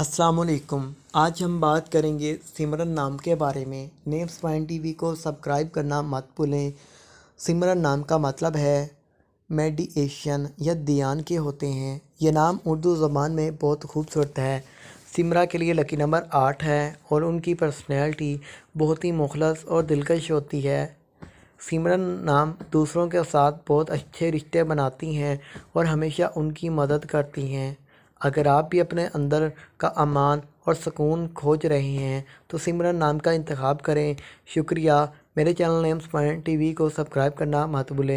अस्सलाम वालेकुम आज हम बात करेंगे सिमरन नाम के बारे में नेम्स पॉइंट टीवी को सब्सक्राइब करना मत भूलें सिमरन नाम का मतलब है मेडिएशन या दियान के होते हैं यह नाम उर्दू ज़बान में बहुत खूबसूरत है सिमरा के लिए लकी नंबर आठ है और उनकी पर्सनैलिटी बहुत ही मुखलस और दिलकश होती है सिमरन नाम दूसरों के साथ बहुत अच्छे रिश्ते बनाती हैं और हमेशा उनकी मदद करती हैं अगर आप भी अपने अंदर का अमान और सुकून खोज रहे हैं तो सिमरन नाम का इंतखब करें शुक्रिया मेरे चैनल नेम्स पॉइंट टीवी को सब्सक्राइब करना मत भूलें